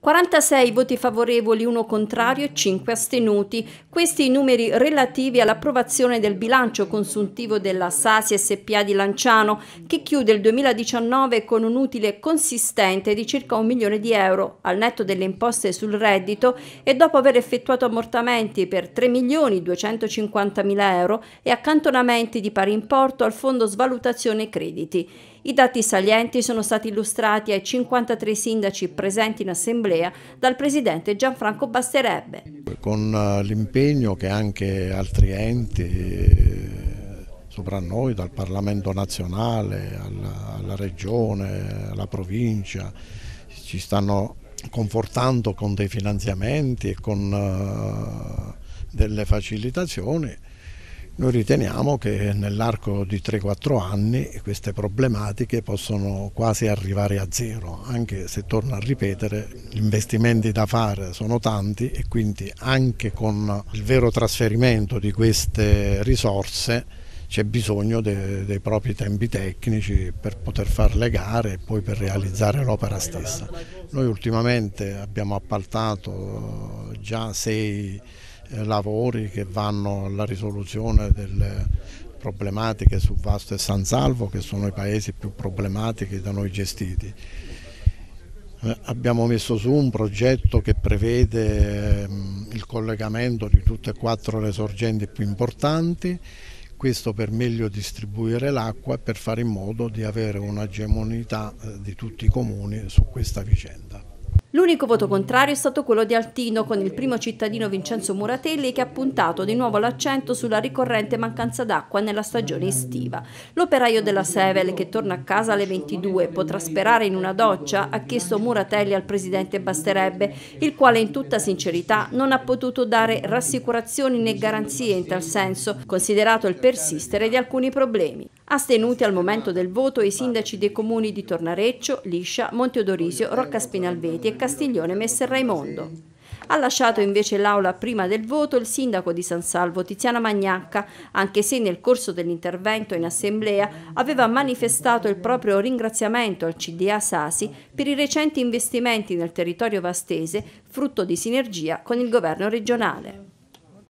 46 voti favorevoli, 1 contrario e 5 astenuti. Questi i numeri relativi all'approvazione del bilancio consuntivo della Sasi SPA di Lanciano, che chiude il 2019 con un utile consistente di circa un milione di euro al netto delle imposte sul reddito e dopo aver effettuato ammortamenti per 3 milioni 250 mila euro e accantonamenti di pari importo al fondo svalutazione crediti. I dati salienti sono stati illustrati ai 53 sindaci presenti in assemblea dal presidente Gianfranco Basterebbe. Con eh, l'impegno che anche altri enti eh, sopra noi, dal Parlamento nazionale alla, alla regione, alla provincia, ci stanno confortando con dei finanziamenti e con uh, delle facilitazioni noi riteniamo che nell'arco di 3-4 anni queste problematiche possono quasi arrivare a zero, anche se torno a ripetere, gli investimenti da fare sono tanti e quindi anche con il vero trasferimento di queste risorse c'è bisogno dei, dei propri tempi tecnici per poter fare le gare e poi per realizzare l'opera stessa. Noi ultimamente abbiamo appaltato già sei eh, lavori che vanno alla risoluzione delle problematiche su Vasto e San Salvo che sono i paesi più problematici da noi gestiti. Eh, abbiamo messo su un progetto che prevede ehm, il collegamento di tutte e quattro le sorgenti più importanti, questo per meglio distribuire l'acqua e per fare in modo di avere un'agemonità eh, di tutti i comuni su questa vicenda. L'unico voto contrario è stato quello di Altino, con il primo cittadino Vincenzo Muratelli che ha puntato di nuovo l'accento sulla ricorrente mancanza d'acqua nella stagione estiva. L'operaio della Sevel, che torna a casa alle 22 potrà sperare in una doccia, ha chiesto Muratelli al presidente Basterebbe, il quale in tutta sincerità non ha potuto dare rassicurazioni né garanzie in tal senso, considerato il persistere di alcuni problemi. Astenuti al momento del voto i sindaci dei comuni di Tornareccio, Liscia, Monteodorisio, Rocca Spinalveti e Castiglione Messer Raimondo. Ha lasciato invece l'aula prima del voto il sindaco di San Salvo Tiziana Magnacca, anche se nel corso dell'intervento in assemblea aveva manifestato il proprio ringraziamento al CDA Sasi per i recenti investimenti nel territorio vastese, frutto di sinergia con il governo regionale.